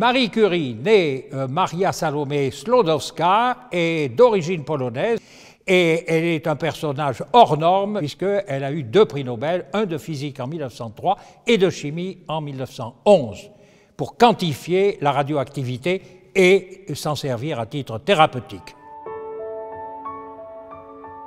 Marie Curie, née euh, Maria Salomé Slodowska, est d'origine polonaise et elle est un personnage hors norme puisqu'elle a eu deux prix Nobel, un de physique en 1903 et de chimie en 1911, pour quantifier la radioactivité et s'en servir à titre thérapeutique.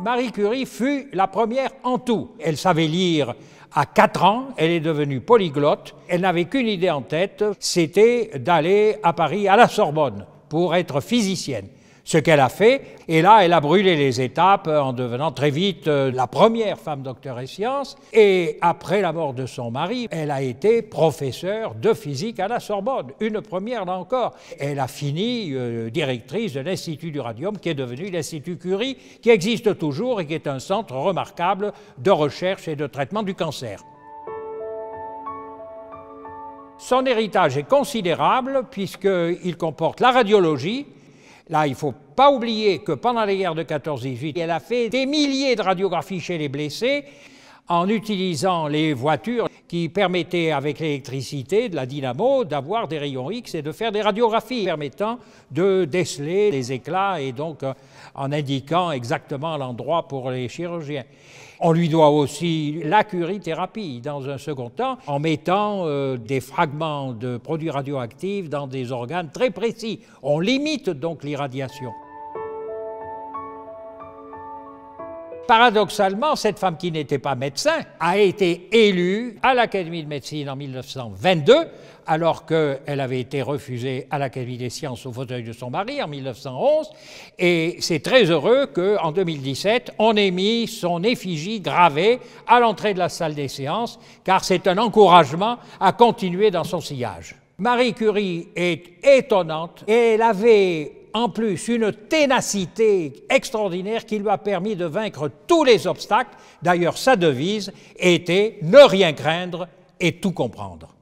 Marie Curie fut la première en tout. Elle savait lire à 4 ans, elle est devenue polyglotte. Elle n'avait qu'une idée en tête, c'était d'aller à Paris, à la Sorbonne, pour être physicienne ce qu'elle a fait. Et là, elle a brûlé les étapes en devenant très vite euh, la première femme docteur et sciences. Et après la mort de son mari, elle a été professeure de physique à la Sorbonne, une première là encore. Elle a fini euh, directrice de l'Institut du Radium, qui est devenu l'Institut Curie, qui existe toujours et qui est un centre remarquable de recherche et de traitement du cancer. Son héritage est considérable puisqu'il comporte la radiologie, Là, il ne faut pas oublier que pendant les guerres de 14-18, elle a fait des milliers de radiographies chez les blessés en utilisant les voitures qui permettaient avec l'électricité, de la dynamo, d'avoir des rayons X et de faire des radiographies permettant de déceler les éclats et donc euh, en indiquant exactement l'endroit pour les chirurgiens. On lui doit aussi la dans un second temps, en mettant euh, des fragments de produits radioactifs dans des organes très précis. On limite donc l'irradiation. Paradoxalement, cette femme qui n'était pas médecin a été élue à l'Académie de médecine en 1922, alors qu'elle avait été refusée à l'Académie des sciences au fauteuil de son mari en 1911. Et c'est très heureux qu'en 2017, on ait mis son effigie gravée à l'entrée de la salle des séances, car c'est un encouragement à continuer dans son sillage. Marie Curie est étonnante et elle avait en plus une ténacité extraordinaire qui lui a permis de vaincre tous les obstacles. D'ailleurs, sa devise était ne rien craindre et tout comprendre.